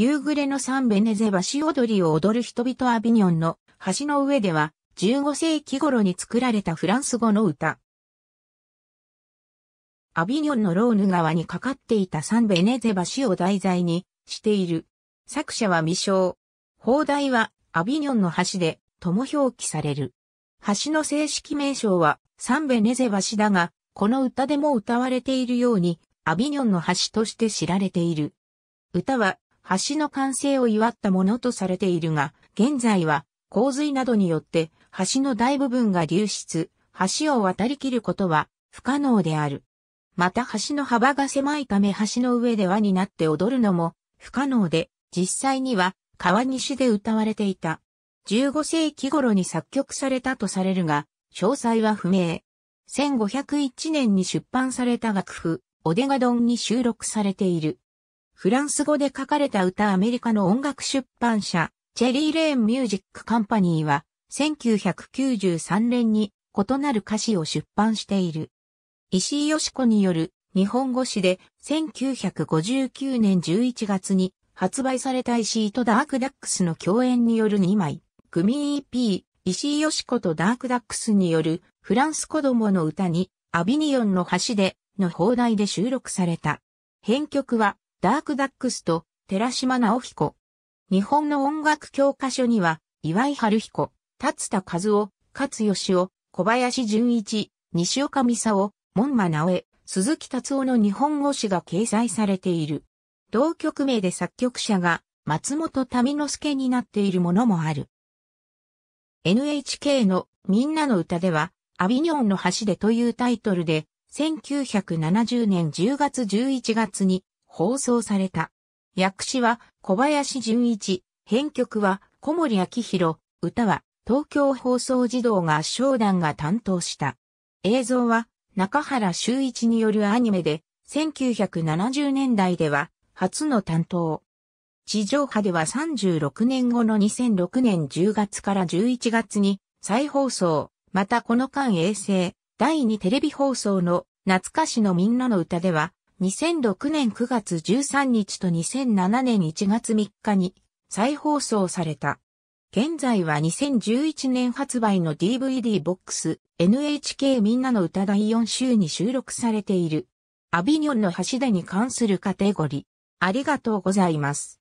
夕暮れのサンベネゼ橋踊りを踊る人々アビニョンの橋の上では15世紀頃に作られたフランス語の歌。アビニョンのローヌ川にかかっていたサンベネゼ橋を題材にしている。作者は未章。砲台はアビニョンの橋でとも表記される。橋の正式名称はサンベネゼ橋だが、この歌でも歌われているように、アビニョンの橋として知られている。歌は橋の完成を祝ったものとされているが、現在は洪水などによって橋の大部分が流出、橋を渡り切ることは不可能である。また橋の幅が狭いため橋の上で輪になって踊るのも不可能で、実際には川西で歌われていた。15世紀頃に作曲されたとされるが、詳細は不明。1501年に出版された楽譜、オデガドンに収録されている。フランス語で書かれた歌アメリカの音楽出版社、チェリーレーンミュージックカンパニーは、1993年に異なる歌詞を出版している。石井よし子による日本語詞で1959年11月に発売された石井とダークダックスの共演による2枚、組 EP、石井よし子とダークダックスによるフランス子供の歌にアビニオンの橋での放題で収録された。編曲はダークダックスと寺島直彦。日本の音楽教科書には、岩井春彦、立田和夫、勝義夫、小林淳一、西岡美沙門馬直江、鈴木達夫の日本語詞が掲載されている。同曲名で作曲者が松本民之助になっているものもある。NHK のみんなの歌では、アビニョンの橋でというタイトルで、1970年10月11月に放送された。訳詞は小林淳一、編曲は小森明宏、歌は東京放送児童合唱団が担当した。映像は中原修一によるアニメで、1970年代では初の担当。地上波では36年後の2006年10月から11月に再放送、またこの間衛星、第2テレビ放送の懐かしのみんなの歌では2006年9月13日と2007年1月3日に再放送された。現在は2011年発売の DVD ボックス NHK みんなの歌第4週に収録されている。アビニョンの橋田に関するカテゴリー。ありがとうございます。